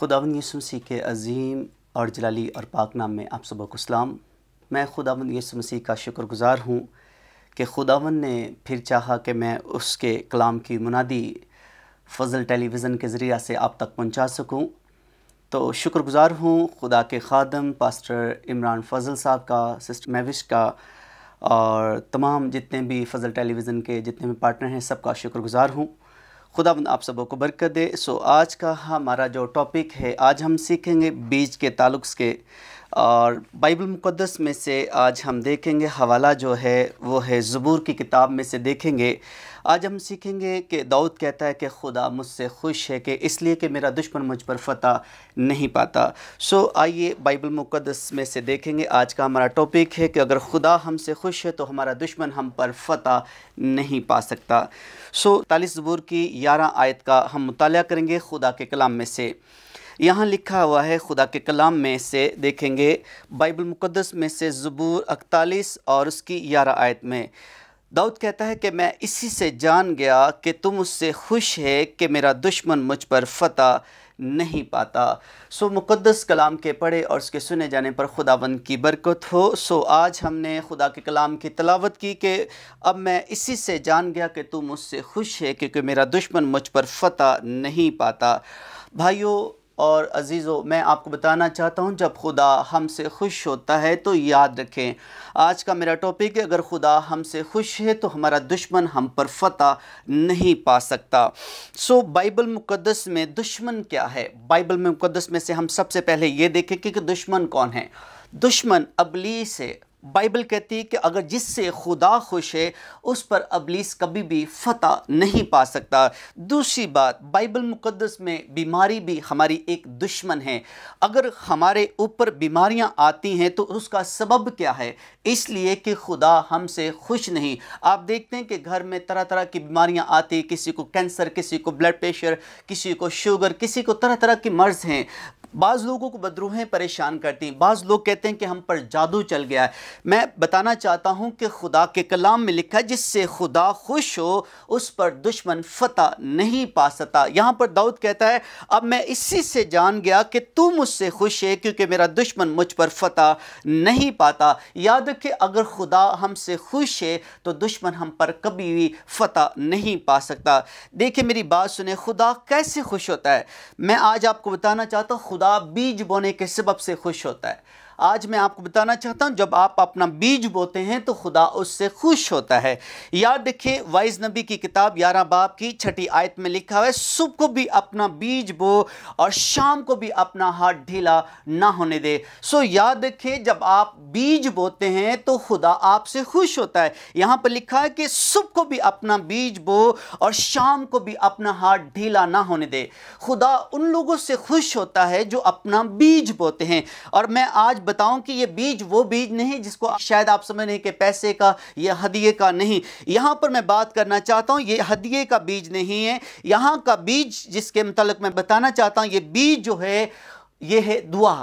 खुदावन यसु मसीह के अजीम और जलाली और पाक नाम में आप सबको सलाम मैं खुदावन यसु मसीह का शुक्रगुज़ार हूँ कि खुदावन ने फिर चाहा कि मैं उसके कलाम की मुनादी फजल टेलीविज़न के ज़रिए से आप तक पहुँचा सकूँ तो शुक्रगुज़ार हूँ खुदा के खादम पास्टर इमरान फजल साहब का सिस्टर महविश का और तमाम जितने भी फजल टेलीविज़न के जितने भी पार्टनर हैं सबका शुक्रगुज़ार हूँ खुदा आप सबों को बरकत दे सो आज का हमारा जो टॉपिक है आज हम सीखेंगे बीज के ताल्लुक के और बाइबल मुक़दस में से आज हम देखेंगे हवाला जो है वो है ज़बूर की किताब में से देखेंगे आज हम सीखेंगे कि दाऊद कहता है कि खुदा मुझसे खुश है कि इसलिए कि मेरा दुश्मन मुझ पर फतह नहीं पाता सो आइए बाइबल मुक़दस में से देखेंगे आज का हमारा टॉपिक है कि अगर खुदा हमसे खुश है तो हमारा दुश्मन हम पर फतह नहीं पा सकता सो तालीस ज़बूर की ग्यारह आयत का हम मुताल करेंगे खुदा के कलाम में से यहाँ लिखा हुआ है खुदा के कलाम में से देखेंगे बाइबल मुक़दस में से ज़बूर अकतालीस और उसकी ग्यारह आयत में दाऊद कहता है कि मैं इसी से जान गया कि तुम उससे खुश है कि मेरा दुश्मन मुझ पर फतह नहीं पाता सो मुक़दस कलाम के पढ़े और उसके सुने जाने पर खुदावंद की बरकत हो सो आज हमने खुदा के कलाम की तलावत की कि अब मैं इसी से जान गया कि तू मुझसे खुश है क्योंकि मेरा दुश्मन मुझ पर फतह नहीं पाता भाइयों और अज़ीज़ों मैं आपको बताना चाहता हूँ जब खुदा हमसे खुश होता है तो याद रखें आज का मेरा टॉपिक है अगर खुदा हमसे खुश है तो हमारा दुश्मन हम पर फतह नहीं पा सकता सो बाइबल मुक़दस में दुश्मन क्या है बाइबल में मुक़दस में से हम सबसे पहले ये देखें कि, कि दुश्मन कौन है दुश्मन अबलीस है बाइबल कहती है कि अगर जिससे खुदा खुश है उस पर अबलीस कभी भी फतह नहीं पा सकता दूसरी बात बाइबल मुकद्दस में बीमारी भी हमारी एक दुश्मन है अगर हमारे ऊपर बीमारियां आती हैं तो उसका सबब क्या है इसलिए कि खुदा हमसे खुश नहीं आप देखते हैं कि घर में तरह तरह की बीमारियां आती किसी को कैंसर किसी को ब्लड प्रेशर किसी को शुगर किसी को तरह तरह की मर्ज़ हैं बाज़ लोगों को बदरूहें परेशान करती हैं बाज़ लोग कहते हैं कि हम पर जादू चल गया है मैं बताना चाहता हूँ कि खुदा के कलाम में लिखा है जिससे खुदा खुश हो उस पर दुश्मन फतह नहीं पा सकता यहाँ पर दाऊद कहता है अब मैं इसी से जान गया कि तू मुझसे खुश है क्योंकि मेरा दुश्मन मुझ पर फतह नहीं पाता याद रखें अगर खुदा हमसे खुश है तो दुश्मन हम पर कभी भी फतह नहीं पा सकता देखिए मेरी बात सुने खुदा कैसे खुश होता है मैं आज आपको बताना चाहता हूँ खुदा बीज बोने के सबब से खुश होता है आज मैं आपको बताना चाहता हूँ जब आप अपना बीज बोते हैं तो खुदा उससे खुश होता है याद देखिए वाइज नबी की किताब यारह बाप की छठी आयत में लिखा हुआ है सुबह को भी अपना बीज बो और शाम को भी अपना हाथ ढीला ना होने दे सो याद देखिए जब आप बीज बोते हैं तो खुदा आपसे खुश होता है यहाँ पर लिखा है कि सुबह को भी अपना बीज बो और शाम को भी अपना हाथ ढीला ना होने दे खुदा उन लोगों से खुश होता है जो अपना बीज बोते हैं और मैं आज बताऊं कि ये बीज वो बीज नहीं जिसको शायद आप समझ रहे कि पैसे का या हदिये का नहीं यहाँ पर मैं बात करना चाहता हूँ ये हदिये का बीज नहीं है यहाँ का बीज जिसके मतलब मैं बताना चाहता हूँ ये बीज जो है ये है दुआ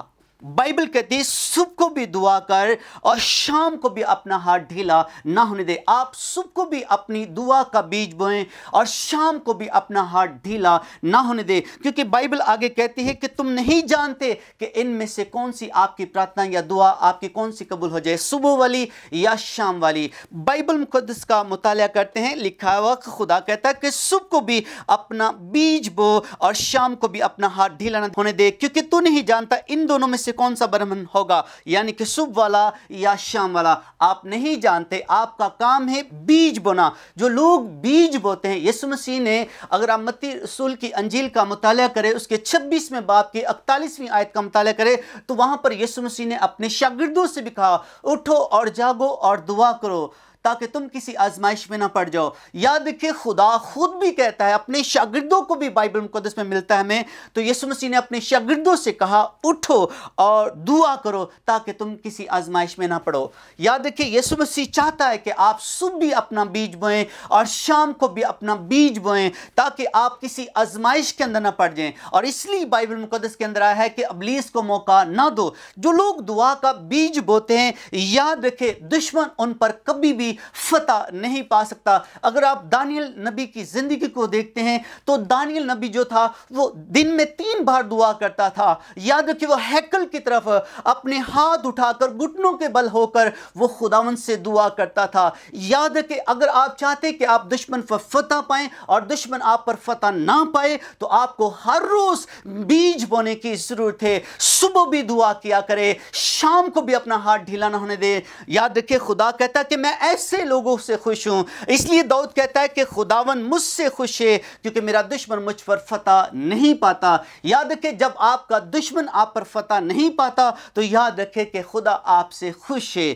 बाइबल कहती है सुबह को भी दुआ कर और शाम को भी अपना हाथ ढीला ना होने दे आप सुबह को भी अपनी दुआ का बीज बोएं और शाम को भी अपना हाथ ढीला ना होने दे क्योंकि बाइबल आगे कहती है कि तुम नहीं जानते कि इनमें से कौन सी आपकी प्रार्थना या दुआ आपकी कौन सी कबूल हो जाए सुबह वाली या शाम वाली बाइबल मुकदस का मुताल करते हैं लिखा हुआ खुदा कहता है कि सुबह को भी अपना बीज बो और शाम को भी अपना हाथ ढीला ना होने दे क्योंकि तू नहीं जानता इन दोनों में से कौन सा ब्राह्मण होगा यानी कि सुबह वाला या शाम वाला आप नहीं जानते आपका काम है बीज बोना जो लोग बीज बोते हैं यसु मसीह ने अगर आप मती रसूल की अंजील का मुताल करें उसके छब्बीसवें बाप की इकतालीसवीं आयत का मुताल करें तो वहां पर यसु मसीह ने अपने शागिर्दों से भी कहा उठो और जागो और दुआ करो ताकि तुम किसी आजमाइश में ना पड़ जाओ याद रखिए खुदा खुद भी कहता है अपने शागिदों को भी बाइबल मुकदस में मिलता है हमें तो यसु मसीह ने अपने शागिदों से कहा उठो और दुआ करो ताकि तुम किसी आजमाइश में ना पड़ो याद रखिए यसु मसीह चाहता है कि आप सुबह भी अपना बीज बोएं और शाम को भी अपना बीज बोएं ताकि आप किसी आजमाइश के अंदर ना पड़ जाएं और इसलिए बाइबल मुकदस के अंदर आया है कि अबलीस को मौका ना दो जो लोग दुआ का बीज बोते हैं याद रखे दुश्मन उन पर कभी भी फतह नहीं पा सकता अगर आप दानियल नबी की ज़िंदगी को देखते हैं तो दानियल नबी जो था वो दिन में तीन बार दुआ करता था याद रखिए वह हैकल की तरफ अपने हाथ उठाकर घुटनों के बल होकर वह खुदावन से दुआ करता था याद रखे अगर आप चाहते कि आप दुश्मन पर फतेह पाए और दुश्मन आप पर फतेह ना पाए तो आपको हर रोज़ बीज बोने की ज़रूरत है सुबह भी दुआ किया करे शाम को भी अपना हाथ ढीला ना होने दे याद रखिए खुदा कहता है कि मैं ऐसे लोगों से खुश हूँ इसलिए दाऊद कहता है कि खुदावन मुझसे खुश है क्योंकि मेरा दुश्मन मुझ पर फतह नहीं पाता याद रखे जब आपका दुश्मन आप पर फतह नहीं पाता तो याद रखे कि खुदा आपसे खुश है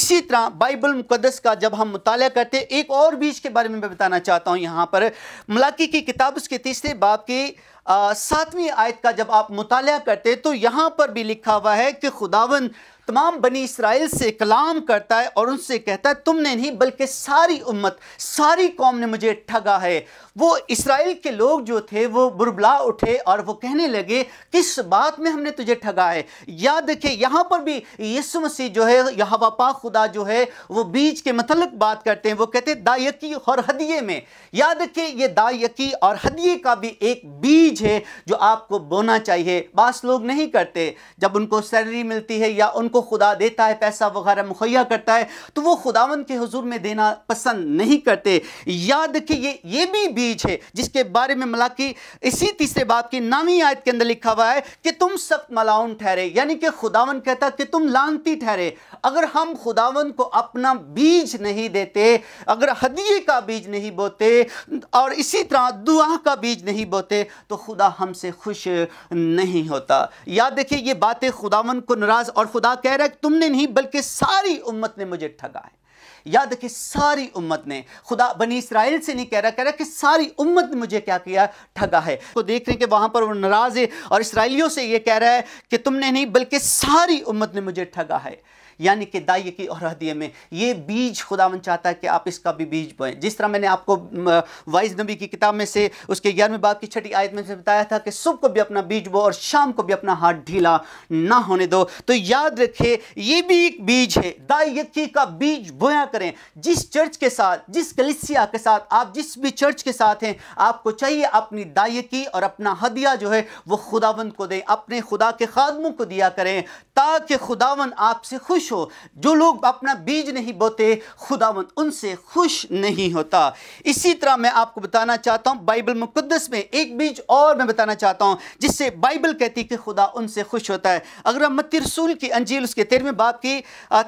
इसी तरह बाइबल मुकदस का जब हम मुताल करते एक और बीज के बारे में मैं बताना चाहता हूँ यहाँ पर मलाकी की किताब उसके तीसरे बाप की सातवीं आयत का जब आप मुताल करते तो यहाँ पर भी लिखा हुआ है कि खुदावन तमाम बनी इसराइल से कलाम करता है और उनसे कहता है तुमने नहीं बल्कि सारी उम्मत सारी कौम ने मुझे ठगा है वो इसराइल के लोग जो थे वो बुरबला उठे और वो कहने लगे किस बात में हमने तुझे ठगा है याद देखिए यहाँ पर भी यीशु मसीह जो है यहाँ वापा खुदा जो है वो बीज के मतलब बात करते हैं वो कहते हैं दायकी और हदिये में याद रखिए ये दायकी और हदिये का भी एक बीज है जो आपको बोना चाहिए बास लोग नहीं करते जब उनको सैलरी मिलती है या उनको को खुदा देता है पैसा वगैरह मुहैया करता है तो वो खुदावन के हजूर में देना पसंद नहीं करते याद रखिए ये ये भी बीज है जिसके बारे में मलाकी इसी तीसरे बाप की नामी आयत के अंदर लिखा हुआ है कि तुम सख्त मलाउन ठहरे यानी कि खुदावन कहता कि तुम लानती ठहरे अगर हम खुदावन को अपना बीज नहीं देते अगर हदिये का बीज नहीं बोते और इसी तरह दुआ का बीज नहीं बोते तो खुदा हमसे खुश नहीं होता याद देखिए ये बातें खुदावन को नाराज और खुदा कह रहा है तुमने नहीं बल्कि सारी उम्मत ने मुझे ठगा है याद कि सारी उम्मत ने खुदा बनी इसराइल से नहीं कह रहा कह रहा कि सारी उम्मत ने मुझे क्या किया ठगा है तो देख रहे हैं कि वहां पर वो नाराज़ है और इसराइलियों से ये कह रहा है कि तुमने नहीं बल्कि सारी उम्मत ने मुझे ठगा है यानी कि दाइ की और हदिये में ये बीज खुदावन चाहता है कि आप इसका भी बीज बोएं जिस तरह मैंने आपको वाइज नबी की किताब में से उसके ग्यारहवें बाप की छठी आयत में से बताया था कि सुबह को भी अपना बीज बो और शाम को भी अपना हाथ ढीला ना होने दो तो याद रखे ये भी एक बीज है दाइ का बीज बोया करें जिस चर्च के साथ जिस कलिसिया के साथ आप जिस भी चर्च के साथ हैं आपको चाहिए अपनी दायकी और अपना हदिया जो है वो खुदावन को दें अपने खुदा के खादमों को दिया करें ताकि खुदावन आपसे खुश खुश हो जो लोग अपना बीज नहीं बोते खुदावन उनसे खुश नहीं होता इसी तरह मैं आपको बताना चाहता हूँ बाइबल मुकदस में एक बीज और मैं बताना चाहता हूँ जिससे बाइबल कहती है कि खुदा उनसे खुश होता है अगर हम मत रसूल की अंजील उसके तेरहवें बाप की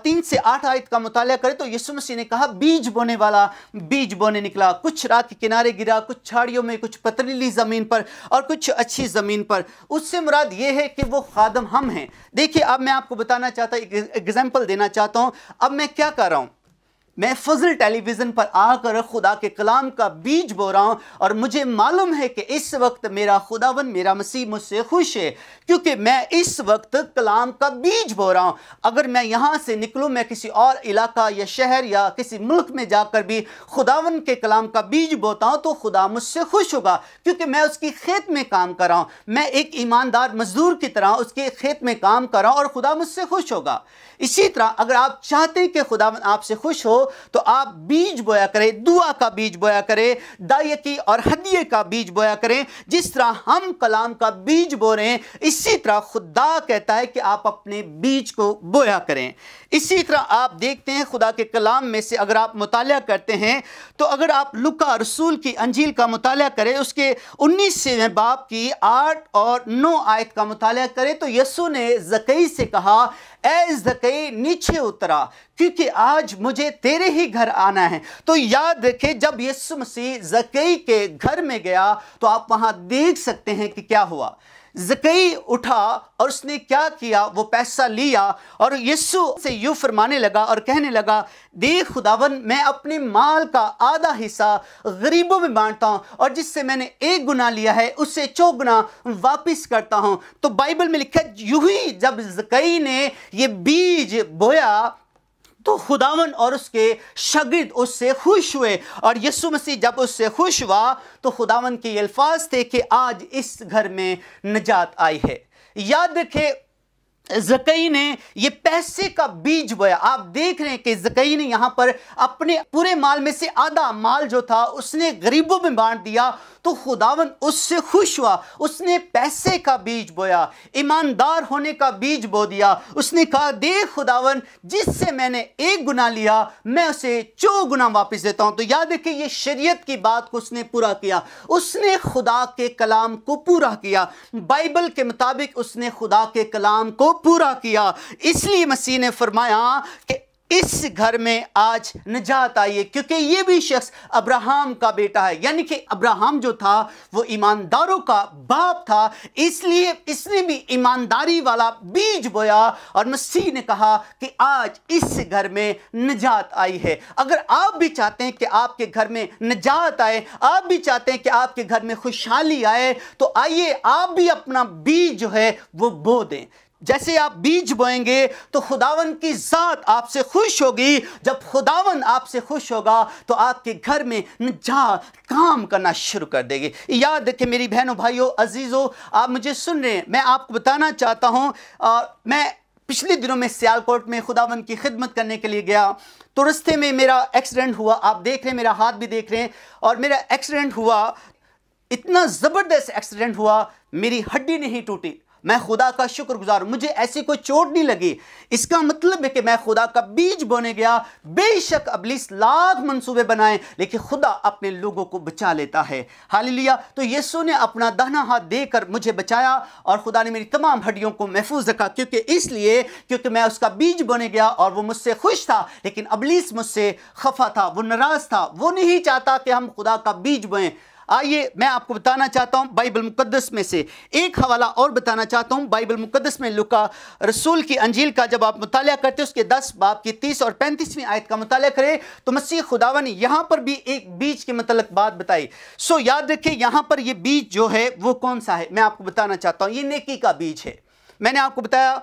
तीन से आठ आयत का मुताल करें तो यसु मसीह ने कहा बीज बोने वाला बीज बोने निकला कुछ रात के किनारे गिरा कुछ छाड़ियों में कुछ पतलीली ज़मीन पर और कुछ अच्छी ज़मीन पर उससे मुराद ये है कि वो खादम हम हैं देखिए अब मैं आपको बताना चाहता एग्जाम एग्जाम्पल देना चाहता हूं अब मैं क्या कर रहा हूं मैं फजल टेलीविज़न पर आकर खुदा के कलाम का बीज बो रहा हूँ और मुझे मालूम है कि इस वक्त मेरा खुदावन मेरा मसीह मुझसे खुश है क्योंकि मैं इस वक्त कलाम का बीज बो रहा हूँ अगर मैं यहाँ से निकलूँ मैं किसी और इलाका या शहर या किसी मुल्क में जाकर भी खुदावन के कलाम का बीज बोता हूँ तो खुदा मुझसे खुश होगा क्योंकि मैं उसकी खेत में काम कर रहा हूँ मैं एक ईमानदार मजदूर की तरह उसके खेत में काम कर रहा हूँ और खुदा मुझसे खुश होगा इसी तरह अगर आप चाहते हैं कि खुदावन आपसे खुश हो तो आप बीज बोया करें दुआ का बीज बोया करें दायती और हदिये का बीज बोया करें जिस तरह हम कलाम का बीज बो रहे हैं इसी तरह खुदा कहता है कि आप अपने बीज को बोया करें इसी तरह आप देखते हैं खुदा के कलाम में से अगर आप मुताल करते हैं तो अगर आप लुका रसूल की अंजील का मुताल करें उसके उन्नीसवें बाप की आठ और नौ आयत का मुताल करें तो यसु ने जकई से कहा ऐज कई नीचे उतरा क्योंकि आज मुझे तेरे ही घर आना है तो याद रखे जब यीशु मसीह जकई के घर में गया तो आप वहां देख सकते हैं कि क्या हुआ जकई उठा और उसने क्या किया वो पैसा लिया और यीशु से यूँ फरमाने लगा और कहने लगा देख खुदावन मैं अपने माल का आधा हिस्सा गरीबों में बांटता हूँ और जिससे मैंने एक गुना लिया है उससे चौगुना वापस करता हूँ तो बाइबल में लिखा यूं ही जब जकई ने ये बीज बोया तो खुदावन और उसके शगिर्द उससे खुश हुए और यसु मसीह जब उससे खुश हुआ तो खुदावन के अल्फाज थे कि आज इस घर में नजात आई है याद रखे जकई ने ये पैसे का बीज बोया आप देख रहे हैं कि जकई ने यहाँ पर अपने पूरे माल में से आधा माल जो था उसने गरीबों में बांट दिया तो खुदावन उससे खुश हुआ उसने पैसे का बीज बोया ईमानदार होने का बीज बो दिया उसने कहा देख खुदावन जिससे मैंने एक गुना लिया मैं उसे चौ गुना वापस देता हूं तो याद रखिए ये शरीयत की बात को उसने पूरा किया उसने खुदा के कलाम को पूरा किया बाइबल के मुताबिक उसने खुदा के कलाम को पूरा किया इसलिए मसीह ने फरमाया कि इस घर में आज निजात आई है क्योंकि ये भी शख्स अब्राहम का बेटा है यानी कि अब्राहम जो था वो ईमानदारों का बाप था इसलिए इसने भी ईमानदारी वाला बीज बोया और मसीह ने कहा कि आज इस घर में निजात आई है अगर आप भी चाहते हैं कि आपके घर में निजात आए आप भी चाहते हैं कि आपके घर में खुशहाली आए तो आइए आप भी अपना बीज जो है वो बो दें जैसे आप बीज बोएंगे तो खुदावन की ज़ात आपसे खुश होगी जब खुदावन आपसे खुश होगा तो आपके घर में जा काम करना शुरू कर देगी याद रखें मेरी बहनों भाइयों अजीज़ों आप मुझे सुन रहे हैं मैं आपको बताना चाहता हूँ मैं पिछले दिनों में सियालकोट में खुदावन की खिदमत करने के लिए गया तो रस्ते में मेरा एक्सीडेंट हुआ आप देख रहे हैं मेरा हाथ भी देख रहे हैं और मेरा एक्सीडेंट हुआ इतना ज़बरदस्त एक्सीडेंट हुआ मेरी हड्डी नहीं टूटी मैं खुदा का शुक्रगुजार मुझे ऐसी कोई चोट नहीं लगी इसका मतलब है कि मैं खुदा का बीज बोने गया बेशक अबलीस लाख मंसूबे बनाए लेकिन खुदा अपने लोगों को बचा लेता है हाल लिया तो यीशु ने अपना दहना हाथ देकर मुझे बचाया और खुदा ने मेरी तमाम हड्डियों को महफूज रखा क्योंकि इसलिए क्योंकि मैं उसका बीज बोने गया और वो मुझसे खुश था लेकिन अबलीस मुझसे खफा था वो नाराज़ था वो नहीं चाहता कि हम खुदा का बीज बोएं आइए मैं आपको बताना चाहता हूँ बाइबल मुकदस में से एक हवाला और बताना चाहता हूँ बाइबल मुकदस में लुका रसूल की अंजील का जब आप मुताल करते उसके दस बाप की तीस और पैंतीसवीं आयत का मुताल करें तो मसीह खुदावा ने यहाँ पर भी एक बीज के मतलब बात बताई सो याद रखिए यहाँ पर यह बीज जो है वो कौन सा है मैं आपको बताना चाहता हूँ ये नेकी का बीज है मैंने आपको बताया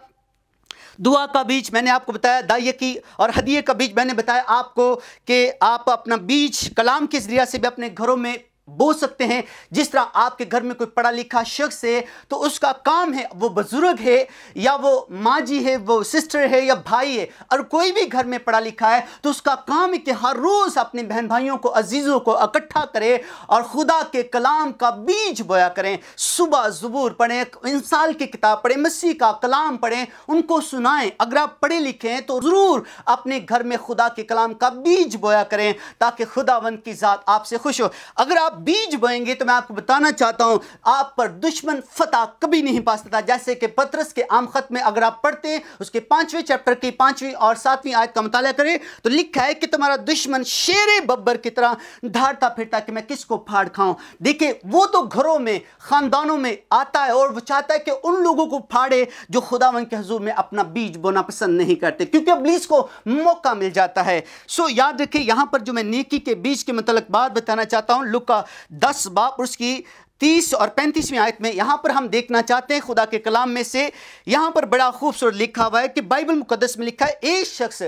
दुआ का बीज मैंने आपको बताया दाइय की और हदिये का बीज मैंने बताया आपको कि आप अपना बीज कलाम के ज़रिया से भी अपने घरों में बो सकते हैं जिस तरह आपके घर में कोई पढ़ा लिखा शख्स है तो उसका काम है वो बुज़ुर्ग है या वो माँ जी है वो सिस्टर है या भाई है और कोई भी घर में पढ़ा लिखा है तो उसका काम है कि हर रोज़ अपने बहन भाइयों को अजीज़ों को इकट्ठा करें और खुदा के कलाम का बीज बोया करें सुबह ज़बूर पढ़ें इंसान की किताब पढ़ें मसीह का कलाम पढ़ें उनको सुनाएं अगर आप पढ़े लिखे तो ज़रूर अपने घर में खुदा के कलाम का बीज बोया करें ताकि खुदा की ज़ात आपसे खुश हो अगर आप बीज बोएंगे तो मैं आपको बताना चाहता हूं आप पर दुश्मन फतह कभी नहीं पा सकता जैसे कि पत्रस के आम खत में अगर आप पढ़ते हैं उसके पांचवें चैप्टर की पांचवी और सातवीं आयत का मताल करें तो लिखा है कि तुम्हारा दुश्मन शेर बब्बर की तरह धारता फिरता कि मैं किसको फाड़ खाऊं देखिए वो तो घरों में ख़ानदानों में आता है और वो चाहता है कि उन लोगों को फाड़े जो खुदावन के हजूर में अपना बीज बोना पसंद नहीं करते क्योंकि अबलीस को मौका मिल जाता है सो याद रखिए यहां पर जो मैं नेकी के बीज के मतलब बात बताना चाहता हूं लुका दस बाप उसकी तीस और पैंतीसवीं आयत में यहाँ पर हम देखना चाहते हैं खुदा के कलाम में से यहाँ पर बड़ा खूबसूरत लिखा हुआ है कि बाइबल मुकदस में लिखा है एक शख्स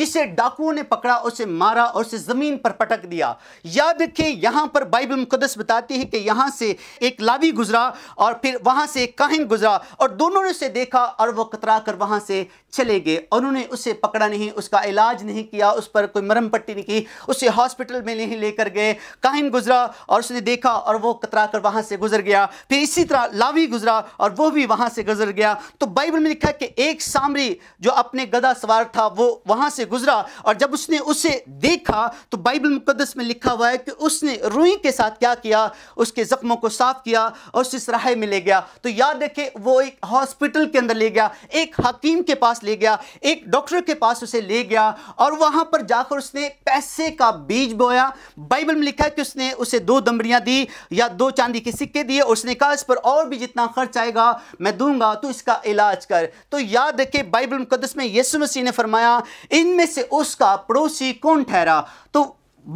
जिसे डाकुओं ने पकड़ा उसे मारा और उसे ज़मीन पर पटक दिया याद रखिए यहाँ पर बाइबल मुकदस बताती है कि यहाँ से एक लावी गुजरा और फिर वहाँ से एक काहिन गुजरा और दोनों ने उसे देखा और वह कतरा कर वहाँ से चले गए और उन्होंने उसे पकड़ा नहीं उसका इलाज नहीं किया उस पर कोई मरम पट्टी नहीं की उसे हॉस्पिटल में नहीं लेकर गए काहिन गुजरा और उसने देखा और वह कतरा कर वहां से गुजर गया फिर इसी तरह लावी गुजरा और वो भी वहां से गुजर गया तो बाइबल में लिखा है कि एक सामरी जो अपने गदा सवार था वो वहां से गुजरा और जब उसने उसे देखा तो बाइबल मुकदस में लिखा हुआ है कि उसने रुई के साथ क्या किया उसके ज़ख्मों को साफ किया और उस सराहे में ले गया तो याद रखे वो एक हॉस्पिटल के अंदर ले गया एक हकीम के पास ले गया एक डॉक्टर के पास उसे ले गया और वहां पर जाकर उसने पैसे का बीज बोया बाइबल में लिखा है कि उसने उसे दो दमड़ियां दी या दो चांदी के सिक्के दिए उसने कहा इस पर और भी जितना खर्च आएगा मैं दूंगा तो इसका इलाज कर तो याद रखे बाइबल मुकदस में यसु मसीह ने फरमाया इनमें से उसका पड़ोसी कौन ठहरा तो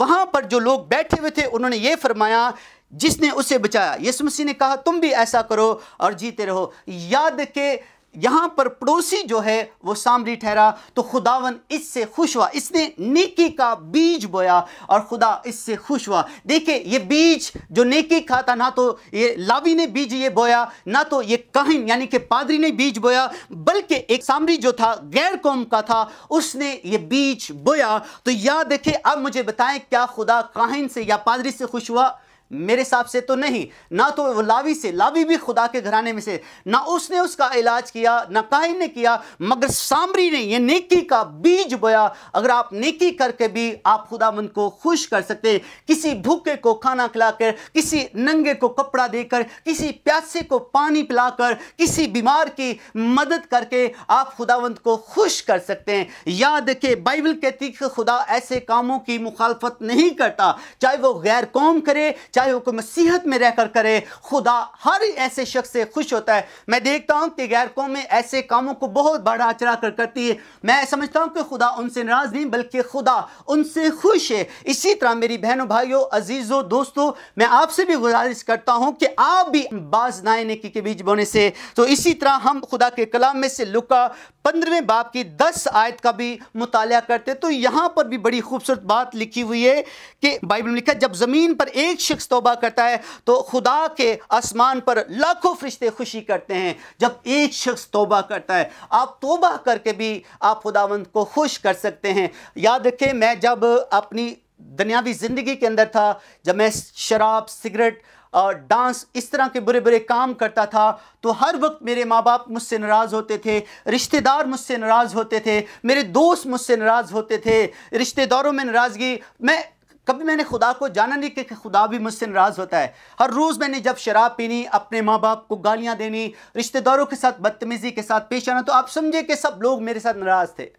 वहां पर जो लोग बैठे हुए थे उन्होंने ये फरमाया जिसने उसे बचाया यसु मसीह ने कहा तुम भी ऐसा करो और जीते रहो याद के यहाँ पर पड़ोसी जो है वो सामरी ठहरा तो खुदावन इससे खुश हुआ इसने नेकी का बीज बोया और खुदा इससे खुश हुआ देखिए ये बीज जो नेकी का था ना तो ये लावी ने बीज ये बोया ना तो ये काहिन यानी कि पादरी ने बीज बोया बल्कि एक सामरी जो था गैर कौम का था उसने ये बीज बोया तो याद देखे अब मुझे बताएं क्या खुदा काहिन से या पादरी से खुश हुआ मेरे हिसाब से तो नहीं ना तो लावी से लावी भी खुदा के घराने में से ना उसने उसका इलाज किया ना काहिन ने किया मगर सामरी ने ये नेकी का बीज बोया अगर आप नेकी करके भी आप खुदामंद को खुश कर सकते किसी भूखे को खाना खिलाकर किसी नंगे को कपड़ा देकर किसी प्यासे को पानी पिलाकर किसी बीमार की मदद करके आप खुदावंत को खुश कर सकते हैं याद के बाइबल कहती तीख खुदा ऐसे कामों की मुखालफत नहीं करता चाहे वो गैर कौम करे चाहे वो कोई मसीहत में रहकर करे खुदा हर ऐसे शख्स से खुश होता है मैं देखता हूँ कि गैर कौमें ऐसे कामों को बहुत बड़ा चढ़ा कर करती है मैं समझता हूँ कि खुदा उनसे नाराज़ नहीं बल्कि खुदा उनसे खुश है इसी तरह मेरी बहनों भाइयों अजीज़ों दोस्तों मैं आपसे भी गुजारिश करता हूँ कि आप भी बाज नाए नेकी के बीज बोने से तो इसी तरह हम खुदा के कलाम में से लुका पंद्रहवें बाप की दस आयत का भी मुताल करते तो यहाँ पर भी बड़ी खूबसूरत बात लिखी हुई है कि बाइबल में लिखा जब ज़मीन पर एक शख्स शख्स तोबा करता है तो खुदा के आसमान पर लाखों फरिश्ते खुशी करते हैं जब एक शख्स तोबा करता है आप तोबा करके भी आप खुदावंद को खुश कर सकते हैं याद रखें मैं जब अपनी दुनियावी ज़िंदगी के अंदर था जब मैं शराब सिगरेट और डांस इस तरह के बुरे बुरे काम करता था तो हर वक्त मेरे माँ बाप मुझसे नाराज़ होते थे रिश्तेदार मुझसे नाराज़ होते थे मेरे दोस्त मुझसे नाराज़ होते थे रिश्तेदारों में नाराज़गी मैं कभी मैंने खुदा को जाना नहीं कि खुदा भी मुझसे नाराज़ होता है हर रोज़ मैंने जब शराब पीनी अपने माँ बाप को गालियाँ देनी रिश्तेदारों के साथ बदतमीज़ी के साथ पेश आना तो आप समझे कि सब लोग मेरे साथ नाराज़ थे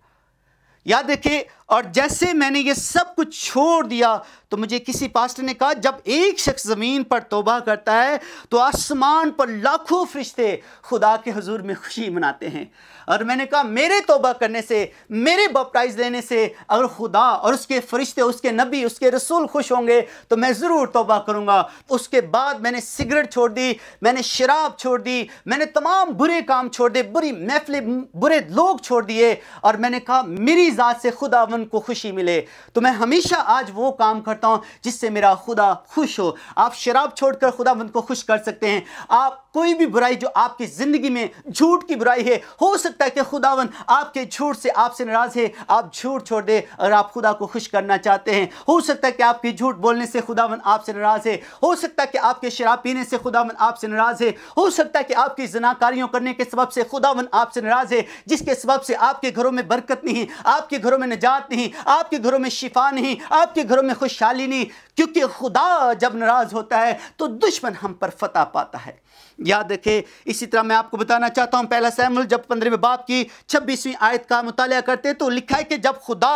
याद रखिए और जैसे मैंने ये सब कुछ छोड़ दिया तो मुझे किसी पास्टर ने कहा जब एक शख्स ज़मीन पर तोबा करता है तो आसमान पर लाखों फरिश्ते खुदा के हजूर में खुशी मनाते हैं और मैंने कहा मेरे तोबा करने से मेरे बपटाइज लेने से अगर खुदा और उसके फरिश्ते उसके नबी उसके रसूल खुश होंगे तो मैं ज़रूर तोबा करूँगा उसके बाद मैंने सिगरेट छोड़ दी मैंने शराब छोड़ दी मैंने तमाम बुरे काम छोड़ दिए बुरी महफिल बुरे लोग छोड़ दिए और मैंने कहा मेरी ज़ात से खुदा दुल्हन को खुशी मिले तो मैं हमेशा आज वो काम करता हूँ जिससे मेरा खुदा खुश हो आप शराब छोड़कर खुदाबंद को खुश कर सकते हैं आप कोई भी बुराई जो आपकी ज़िंदगी में झूठ की बुराई है हो सकता है कि खुदावन आपके झूठ से आपसे नाराज़ है आप झूठ छोड़ दें और आप खुदा को खुश करना चाहते हैं हो सकता है कि आपके झूठ बोलने से खुदावन आपसे नाराज़ है हो सकता है कि आपके शराब पीने से खुदावन आपसे नाराज़ है हो सकता है कि आपकी जनाकारियों करने के सबब से खुदावन आपसे नाराज़ है जिसके सबब से आपके घरों में बरकत नहीं आपके घरों में निजात बरकत नहीं आपके घरों में शिफा नहीं आपके घरों में खुशहाली नहीं क्योंकि खुदा जब नाराज़ होता है तो दुश्मन हम पर फतह पाता है याद रखे इसी तरह मैं आपको बताना चाहता हूँ पहला सैमुल जब पंद्रहवें बाप की छब्बीसवीं आयत का मुताल करते तो लिखा है कि जब खुदा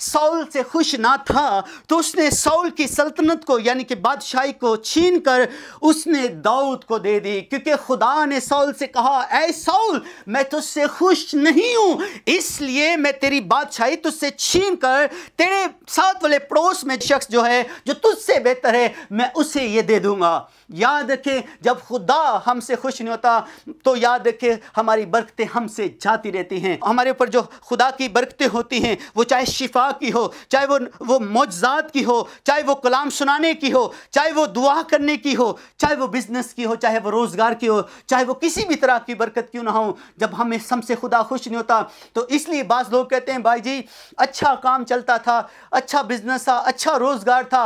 सौल से खुश ना था तो उसने सौल की सल्तनत को यानी कि बादशाही को छीन कर उसने दाऊद को दे दी क्योंकि खुदा ने सौल से कहा ऐ सौल मैं तुझसे खुश नहीं हूँ इसलिए मैं तेरी बादशाही तुझसे छीन कर तेरे साथ वाले पड़ोस में शख्स जो है जो तुझसे बेहतर है मैं उसे ये दे दूँगा याद रखें जब खुदा हमसे खुश नहीं होता तो याद रखे हमारी बरकतें हमसे जाती रहती हैं हमारे ऊपर जो खुदा की बरकतें होती हैं वो चाहे शिफा की हो चाहे वो वो मौजाद की हो चाहे वो कलाम सुनाने की हो चाहे वो दुआ करने की हो चाहे वो बिज़नेस की हो चाहे वो रोज़गार की हो चाहे वो किसी भी तरह की बरकत क्यों ना हो जब हमें हमसे खुदा खुश नहीं होता तो इसलिए बाज़ लोग कहते हैं भाई जी अच्छा काम चलता था अच्छा बिज़नेस था अच्छा रोज़गार था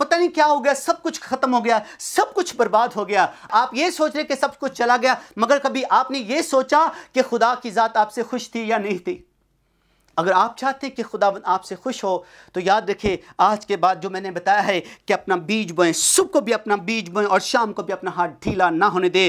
पता नहीं क्या हो गया सब कुछ खत्म हो गया सब कुछ बर्बाद हो गया आप ये सोच रहे कि सब कुछ चला गया मगर कभी आपने ये सोचा कि खुदा की ज़ात आपसे खुश थी या नहीं थी अगर आप चाहते हैं कि खुदा आपसे खुश हो तो याद रखें आज के बाद जो मैंने बताया है कि अपना बीज बोएं सुबह को भी अपना बीज बोएं और शाम को भी अपना हाथ ढीला ना होने दे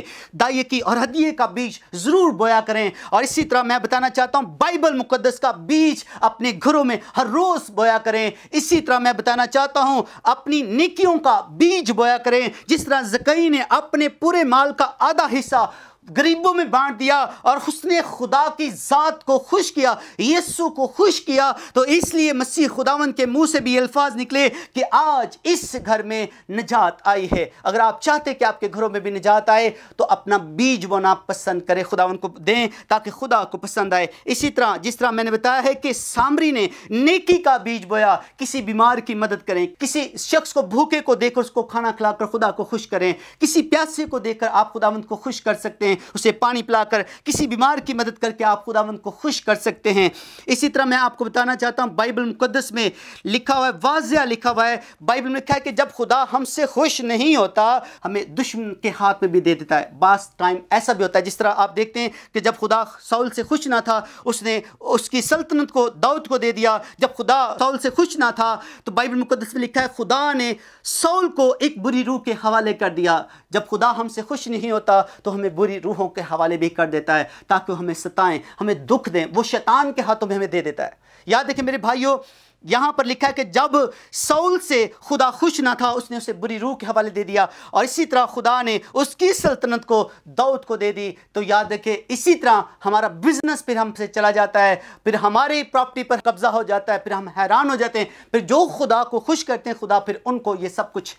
दाइए की और हदिये का बीज ज़रूर बोया करें और इसी तरह मैं बताना चाहता हूँ बाइबल मुकदस का बीज अपने घरों में हर रोज़ बोया करें इसी तरह मैं बताना चाहता हूँ अपनी निकियों का बीज बोया करें जिस तरह जकई ने अपने पूरे माल का आधा हिस्सा गरीबों में बांट दिया और उसने खुदा की ज़ात को खुश किया यस्सु को खुश किया तो इसलिए मसीह खुदावन के मुंह से भी अल्फाज निकले कि आज इस घर में निजात आई है अगर आप चाहते कि आपके घरों में भी निजात आए तो अपना बीज बोना पसंद करें खुदावन को दें ताकि खुदा को पसंद आए इसी तरह जिस तरह मैंने बताया है कि सामरी ने नेकी का बीज बोया किसी बीमार की मदद करें किसी शख्स को भूखे को देकर उसको खाना खिलाकर खुदा को खुश करें किसी प्यासे को देखकर आप खुदावंत को खुश कर सकते हैं उसे पानी पिलाकर किसी बीमार की मदद करके आप खुदावन को खुश कर सकते हैं इसी तरह मैं आपको बताना चाहता हूँ बाइबल मुकदस में लिखा हुआ है वाजिया लिखा हुआ है बाइबल में लिखा है कि जब खुदा हमसे खुश नहीं होता हमें दुश्मन के हाथ में भी दे देता है बास टाइम ऐसा भी होता है जिस तरह आप देखते हैं कि जब खुदा सौल से खुश ना था उसने उसकी सल्तनत को दाऊद को दे दिया जब खुदा सौल से खुश ना था तो बाइबल मुकदस में लिखा है खुदा ने सौल को एक बुरी रूह के हवाले कर दिया जब खुदा हमसे खुश नहीं होता तो हमें बुरी रूहों के हवाले भी कर देता है ताकि हमें सताएं हमें दुख दें वो शैतान के हाथों में हमें दे देता है याद देखें मेरे भाइयों यहां पर लिखा है कि जब सऊल से खुदा खुश ना था उसने उसे बुरी रूह के हवाले दे दिया और इसी तरह खुदा ने उसकी सल्तनत को दाऊद को दे दी तो याद रखे इसी तरह हमारा बिजनेस फिर हमसे चला जाता है फिर हमारे प्रॉपर्टी पर कब्जा हो जाता है फिर हम हैरान हो जाते हैं फिर जो खुदा को खुश करते हैं खुदा फिर उनको ये सब कुछ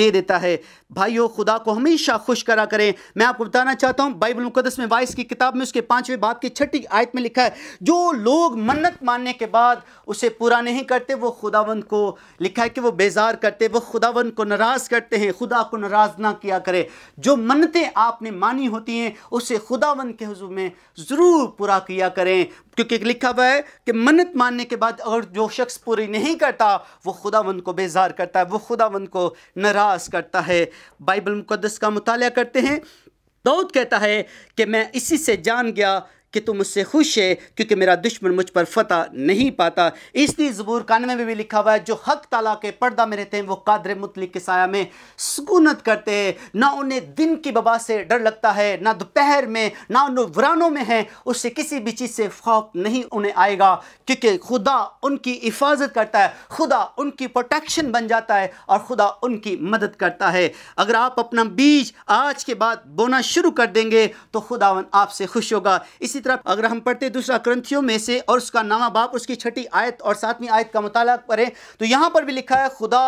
दे देता है भाइयों खुदा को हमेशा खुश करा करें मैं आपको बताना चाहता हूँ बाइबल मुकदस में वाइस की किताब में उसके पाँचवें बाप की छठी आयत में लिखा है जो लोग मन्नत मानने के बाद उसे पूरा नहीं नहीं करते वो खुदावंद को लिखा है कि वो बेजार करते वो खुदावंद को नाराज़ करते हैं खुदा को नाराज़ ना किया करे जो मन्नतें आपने मानी होती हैं उसे खुदावंद के हजू में ज़रूर पूरा किया करें क्योंकि लिखा हुआ है कि मन्नत मानने के बाद अगर जो शख्स पूरी नहीं करता वो खुदावंद को बेजार करता है वो खुदावंद को नाराज़ करता है बाइबल मुकदस का मुताल करते हैं दाऊद कहता है कि मैं इसी से जान गया कि तुम मुझसे खुश है क्योंकि मेरा दुश्मन मुझ पर फतह नहीं पाता इसलिए जबूर कान में भी लिखा हुआ है जो हक तला के पर्दा में रहते हैं वो कादर मुतलिक के साया में सुकूनत करते हैं ना उन्हें दिन की बबा से डर लगता है ना दोपहर में ना उन वरानों में है उससे किसी भी चीज़ से खौफ नहीं उन्हें आएगा क्योंकि खुदा उनकी हिफाजत करता है खुदा उनकी प्रोटेक्शन बन जाता है और खुदा उनकी मदद करता है अगर आप अपना बीज आज के बाद बोना शुरू कर देंगे तो खुदा आपसे खुश होगा इसी इसी तरह अगर हम पढ़ते दूसरा ग्रंथियों में से और उसका नामा बाप उसकी छठी आयत और सातवीं आयत का मताल करें तो यहाँ पर भी लिखा है खुदा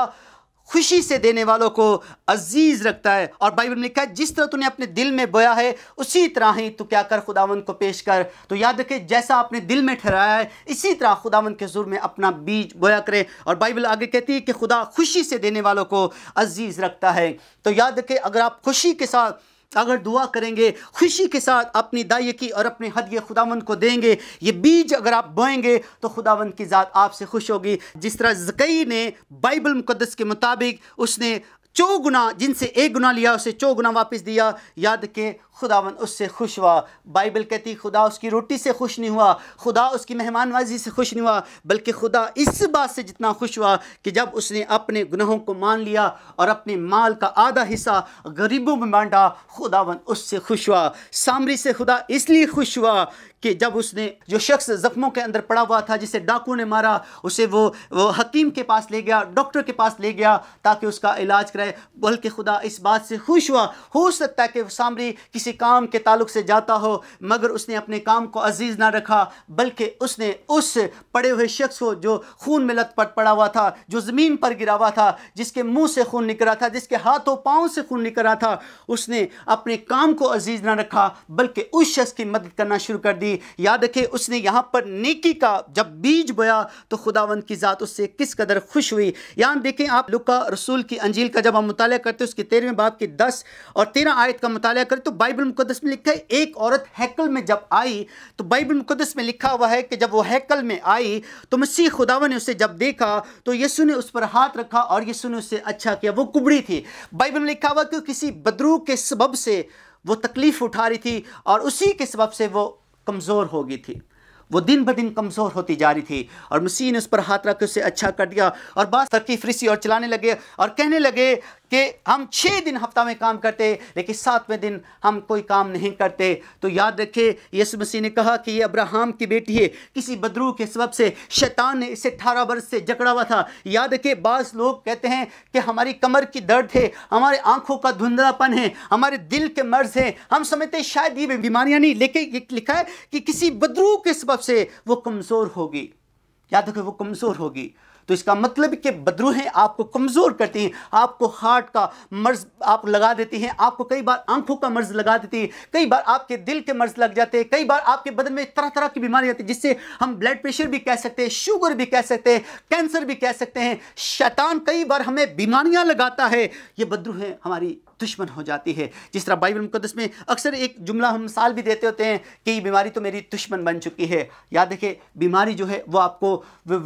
खुशी से देने वालों को अजीज़ रखता है और बाइबल में लिखा है जिस तरह तूने अपने दिल में बोया है उसी तरह ही तू क्या कर खुदावन को पेश कर तो याद रखे जैसा आपने दिल में ठहराया है इसी तरह खुदावन के जोर में अपना बीज बोया करे और बाइबल आगे कहती है कि खुदा खुशी से देने वालों को अजीज़ रखता है तो याद रखे अगर आप खुशी के साथ अगर दुआ करेंगे खुशी के साथ अपनी दाइये की और अपने हद ये खुदावंद को देंगे ये बीज अगर आप बोएंगे तो खुदावंद की ज़ात आपसे खुश होगी जिस तरह जकई ने बाइबल मुकदस के मुताबिक उसने चौ गुना जिनसे एक गुना लिया उसे चौ गुना वापस दिया याद के खुदावन उससे खुश हुआ बाइबल कहती खुदा उसकी रोटी से खुश नहीं हुआ खुदा उसकी मेहमान से खुश नहीं हुआ बल्कि खुदा इस बात से जितना खुश हुआ कि जब उसने अपने गुनाहों को मान लिया और अपने माल का आधा हिस्सा गरीबों में बांटा खुदावन उससे खुश हुआ सामरी से खुदा इसलिए खुश हुआ कि जब उसने जो शख्स ज़ख्मों के अंदर पड़ा हुआ था जिसे डाकू ने मारा उसे वो वो हकीम के पास ले गया डॉक्टर के पास ले गया ताकि उसका इलाज कराए बल्कि खुदा इस बात से खुश हुआ हो सकता है कि सामरी किसी काम के ताल्लुक से जाता हो मगर उसने अपने काम को अजीज़ ना रखा बल्कि उसने उस पड़े हुए शख्स को जो खून में पट पड़ा हुआ था जो ज़मीन पर गिरा हुआ था जिसके मुंह से खून रहा था जिसके हाथों पाँव से खून निकल रहा था उसने अपने काम को अजीज़ ना रखा बल्कि उस शख्स की मदद करना शुरू कर दी दी याद रखे उसने यहाँ पर नेकी का जब बीज बोया तो खुदावंत की ज़ात उससे किस कदर खुश हुई यहाँ देखें आप लुका रसूल की अंजील का जब हम मुताल करते उसके तेरहवें बाप की दस और तेरह आयत का मुताल करें तो बाइबल मुकदस में लिखा है एक औरत हैकल में जब आई तो बाइबल मुकदस में लिखा हुआ है कि जब वो हैकल में आई तो मसीह खुदावन ने उसे जब देखा तो यसु ने उस पर हाथ रखा और यसु ने उसे अच्छा किया वो कुबड़ी थी बाइबल में लिखा हुआ कि किसी बदरू के सबब से वो तकलीफ़ उठा रही थी और उसी के सबब से वो कमज़ोर हो गई थी वो दिन ब दिन कमज़ोर होती जा रही थी और मसीह ने उस पर हाथ रख के उसे अच्छा कर दिया और बात सरकी फ्रिसी और चलाने लगे और कहने लगे कि हम छः दिन हफ्ता में काम करते लेकिन सातवें दिन हम कोई काम नहीं करते तो याद रखे यसु मसीह ने कहा कि ये अब्राहम की बेटी है किसी बदरू के सबब से शैतान ने इसे अठारह वर्ष से जकड़ा हुआ था याद रखे बास लोग कहते हैं कि हमारी कमर की दर्द है हमारे आँखों का धुंधलापन है हमारे दिल के मर्ज है हम समझते शायद ये बीमारियाँ नहीं लेकिन लिखा है कि किसी बदरू के सबब से वो कमज़ोर होगी याद रखे वो कमज़ोर होगी तो इसका मतलब कि बदरूहें आपको कमज़ोर करती हैं आपको हार्ट का मर्ज आप लगा देती हैं आपको कई बार आंखों का मर्ज लगा देती हैं कई बार आपके दिल के मर्ज लग जाते हैं कई बार आपके बदन में तरह तरह की बीमारी आती है जिससे हम ब्लड प्रेशर भी कह सकते हैं शुगर भी कह सकते हैं कैंसर भी कह सकते हैं शैतान कई बार हमें बीमारियाँ लगाता है ये बदरूहें हमारी दुश्मन हो जाती है जिस तरह बाइबल मुकदस में अक्सर एक जुमला हम साल भी देते होते हैं कि ये बीमारी तो मेरी दुश्मन बन चुकी है याद रखें बीमारी जो है वो आपको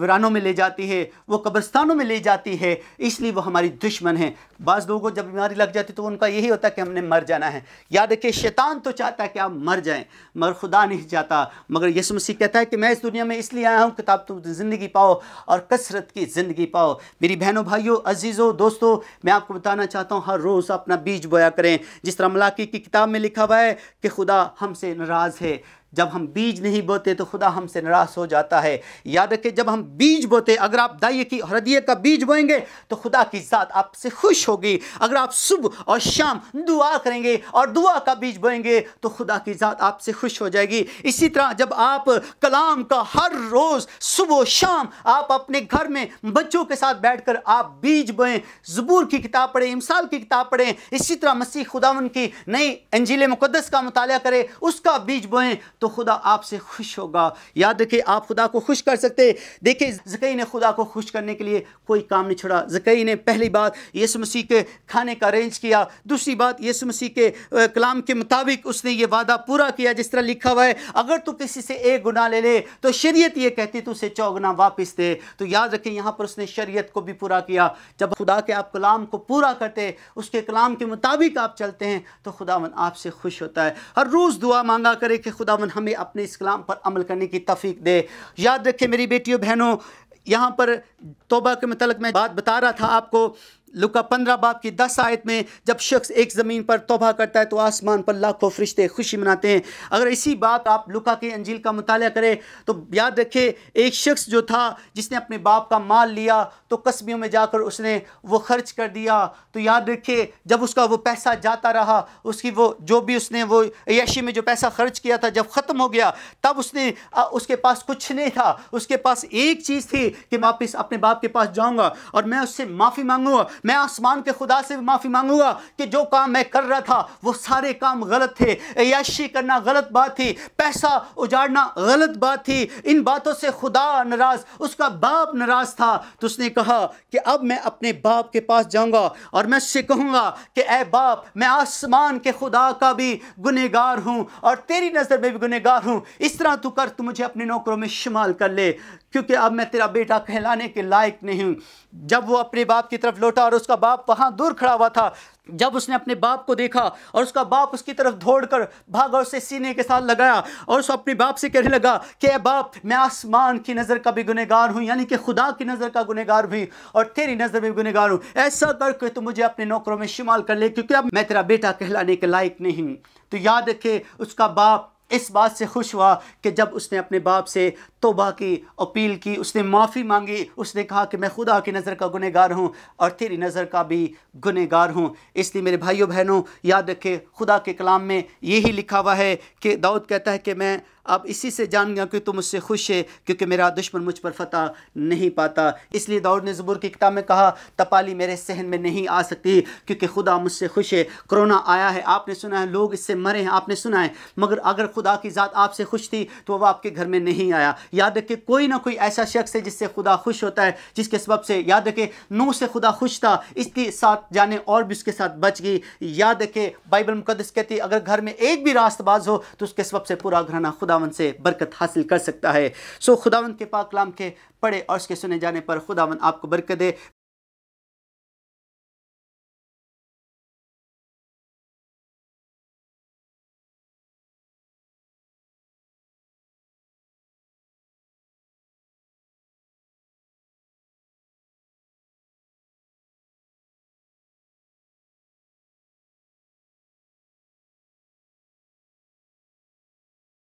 वरानों में ले जाती है वो कब्रस्तानों में ले जाती है इसलिए वो हमारी दुश्मन है बाज़ लोगों को जब बीमारी लग जाती तो उनका यही होता है कि हमने मर जाना है याद रखें शैतान तो चाहता है कि आप मर जाएँ मगर खुदा नहीं चाहता मगर यसु मसीह कहता है कि मैं इस दुनिया में इसलिए आया हूँ कि तुम ज़िंदगी पाओ और कसरत की ज़िंदगी पाओ मेरी बहनों भाइयों अजीज़ों दोस्तों मैं आपको बताना चाहता हूँ हर रोज़ अपना बीज बोया करें जिस तरह मलाकी की किताब में लिखा हुआ है कि खुदा हमसे नाराज़ है जब हम बीज नहीं बोते तो खुदा हमसे नाराज़ हो जाता है याद रखें जब हम बीज बोते अगर आप दाइ की हृदय का बीज बोएंगे तो खुदा की ज़ात आपसे खुश होगी अगर आप सुबह और शाम दुआ करेंगे और दुआ का बीज बोएंगे तो खुदा की ज़ात आपसे खुश हो जाएगी इसी तरह जब आप कलाम का हर रोज़ सुबह शाम आप अपने घर में बच्चों के साथ बैठ कर आप बीज बोएँ जबूर की किताब पढ़ें इमसाल की किताब पढ़ें इसी तरह मसीह खुदा की नई अंजील मुकदस का मुताल करें उसका बीज बोएँ तो तो खुदा आपसे खुश होगा याद रखे आप खुदा को खुश कर सकते देखिए जकई ने खुदा को खुश करने के लिए कोई काम नहीं छोड़ा जकई ने पहली बात यसु मसीह के खाने का अरेंज किया दूसरी बात यसु मसीह के कलाम के मुताबिक उसने ये वादा पूरा किया जिस तरह लिखा हुआ है अगर तू किसी से एक गुना ले ले तो शरीयत ये कहती तो उसे चौगुना वापस दे तो याद रखे यहाँ पर उसने शरीयत को भी पूरा किया जब खुदा के आप कलाम को पूरा करते उसके कलाम के मुताबिक आप चलते हैं तो खुदा आपसे खुश होता है हर रोज़ दुआ मांगा करे कि खुदा हमें अपने इस कलाम पर अमल करने की तफीक दे याद रखें मेरी बेटियों बहनों यहाँ पर तोबा के मतलब मैं बात बता रहा था आपको लुका पंद्रह बाप की दस आयत में जब शख्स एक ज़मीन पर तोबा करता है तो आसमान पर लाखों फरिश्ते खुशी मनाते हैं अगर इसी बात आप लुका के अंजील का मुताल करें तो याद रखें एक शख्स जो था जिसने अपने बाप का माल लिया तो कस्बियों में जाकर उसने वो खर्च कर दिया तो याद रखे जब उसका वो पैसा जाता रहा उसकी वो जो भी उसने वो याशी में जो पैसा खर्च किया था जब ख़त्म हो गया तब उसने उसके पास कुछ नहीं था उसके पास एक चीज़ थी कि वापस अपने बाप के पास जाऊँगा और मैं उससे माफ़ी मांगूंगा मैं आसमान के खुदा से भी माफ़ी मांगूंगा कि जो काम मैं कर रहा था वो सारे काम गलत थे याशी करना गलत बात थी पैसा उजाड़ना गलत बात थी इन बातों से खुदा नाराज़ उसका बाप नाराज़ था तो उसने कहा कि अब मैं अपने बाप के पास जाऊंगा और मैं उससे कहूँगा कि ए बाप मैं आसमान के खुदा का भी गुनहगार हूँ और तेरी नज़र में भी गुनहगार हूँ इस तरह तू कर तू मुझे अपने नौकरों में शुमाल कर ले क्योंकि अब मैं तेरा बेटा कहलाने के लायक नहीं हूँ जब वो अपने बाप की तरफ लौटा और उसका बाप वहाँ दूर खड़ा हुआ था जब उसने अपने बाप को देखा और उसका बाप उसकी तरफ दौड़ कर भागा उसे सीने के साथ लगाया और उस अपने बाप से कहने लगा कि अ बाप मैं आसमान की नज़र का भी गुनहगार हूँ यानी कि खुदा की नज़र का गुनहगार भी और तेरी नज़र में गुनहगार हूँ ऐसा करके तो मुझे अपने नौकरों में शुमार कर ले क्योंकि अब मैं तेरा बेटा कहलाने के लायक नहीं तो याद रखे उसका बाप इस बात से खुश हुआ कि जब उसने अपने बाप से तोबा की अपील की उसने माफ़ी मांगी उसने कहा कि मैं खुदा की नज़र का गुनहगार हूँ और तेरी नज़र का भी गुनहगार हूँ इसलिए मेरे भाइयों बहनों याद रखे खुदा के कलाम में यही लिखा हुआ है कि दाऊद कहता है कि मैं अब इसी से जान गया कि तुम मुझसे खुश है क्योंकि मेरा दुश्मन मुझ पर फतह नहीं पाता इसलिए दाऊद ने जबूर की किताब में कहा तपाली मेरे सहन में नहीं आ सकती क्योंकि खुदा मुझसे खुश है कोरोना आया है आपने सुना है लोग इससे मरे हैं आपने सुना है मगर अगर खुदा की ज़ात आपसे खुश थी तो वह आपके घर में नहीं आया याद रखे कोई ना कोई ऐसा शख्स है जिससे खुदा खुश होता है जिसके सबब से याद रखे नू से खुदा खुश था इसके साथ जाने और भी उसके साथ बच गई याद रखे बाइबल मुकदस कहती अगर घर में एक भी रास्तबाज हो तो उसके सबसे से पूरा घराना खुदा खुदावन से बरकत हासिल कर सकता है सो खुदावन के पाकलाम के पढ़े और उसके सुने जाने पर खुदावन आपको बरकत दे